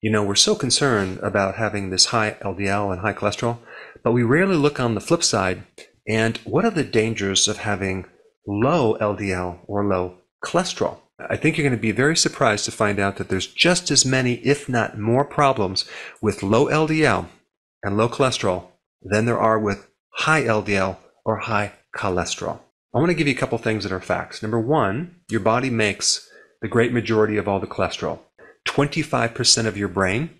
You know, we're so concerned about having this high LDL and high cholesterol, but we rarely look on the flip side. And what are the dangers of having low LDL or low cholesterol? I think you're going to be very surprised to find out that there's just as many, if not more, problems with low LDL and low cholesterol than there are with high LDL or high cholesterol. I want to give you a couple things that are facts. Number one, your body makes the great majority of all the cholesterol. 25% of your brain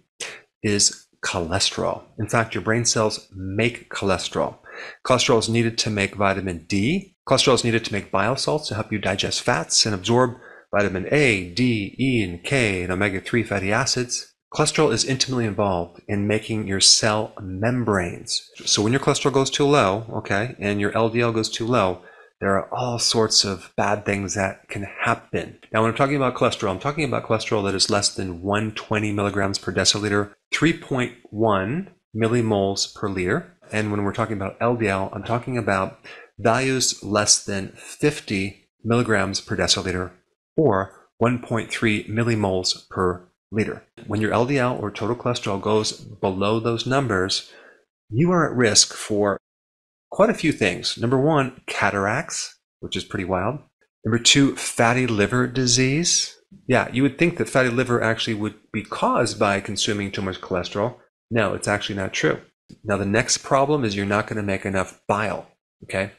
is cholesterol. In fact, your brain cells make cholesterol. Cholesterol is needed to make vitamin D. Cholesterol is needed to make bile salts to help you digest fats and absorb vitamin A, D, E, and K, and omega 3 fatty acids. Cholesterol is intimately involved in making your cell membranes. So when your cholesterol goes too low, okay, and your LDL goes too low, there are all sorts of bad things that can happen. Now, when I'm talking about cholesterol, I'm talking about cholesterol that is less than 120 milligrams per deciliter, 3.1 millimoles per liter. And when we're talking about LDL, I'm talking about values less than 50 milligrams per deciliter or 1.3 millimoles per liter. When your LDL or total cholesterol goes below those numbers, you are at risk for quite a few things. Number one, cataracts, which is pretty wild. Number two, fatty liver disease. Yeah, you would think that fatty liver actually would be caused by consuming too much cholesterol. No, it's actually not true. Now, the next problem is you're not going to make enough bile, okay?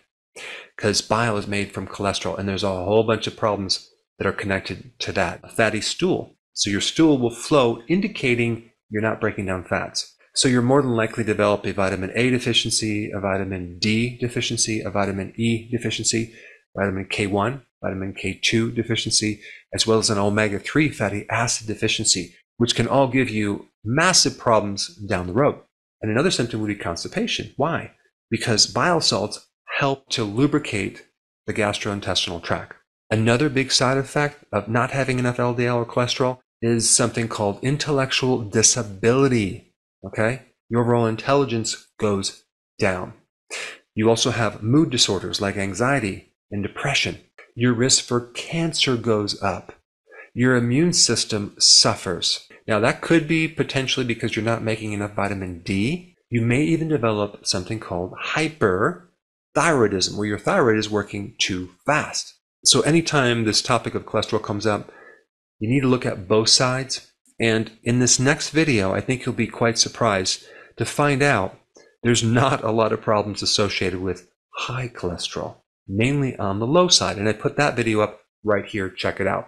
Because bile is made from cholesterol, and there's a whole bunch of problems that are connected to that. A fatty stool. So your stool will flow, indicating you're not breaking down fats. So you're more than likely to develop a vitamin A deficiency, a vitamin D deficiency, a vitamin E deficiency, vitamin K1, vitamin K2 deficiency, as well as an omega 3 fatty acid deficiency, which can all give you massive problems down the road. And another symptom would be constipation. Why? Because bile salts help to lubricate the gastrointestinal tract. Another big side effect of not having enough LDL or cholesterol is something called intellectual disability. Okay? Your overall intelligence goes down. You also have mood disorders like anxiety and depression. Your risk for cancer goes up. Your immune system suffers. Now, that could be potentially because you're not making enough vitamin D. You may even develop something called hyperthyroidism, where your thyroid is working too fast. So, anytime this topic of cholesterol comes up, you need to look at both sides and in this next video, I think you'll be quite surprised to find out there's not a lot of problems associated with high cholesterol, mainly on the low side. And I put that video up right here. Check it out.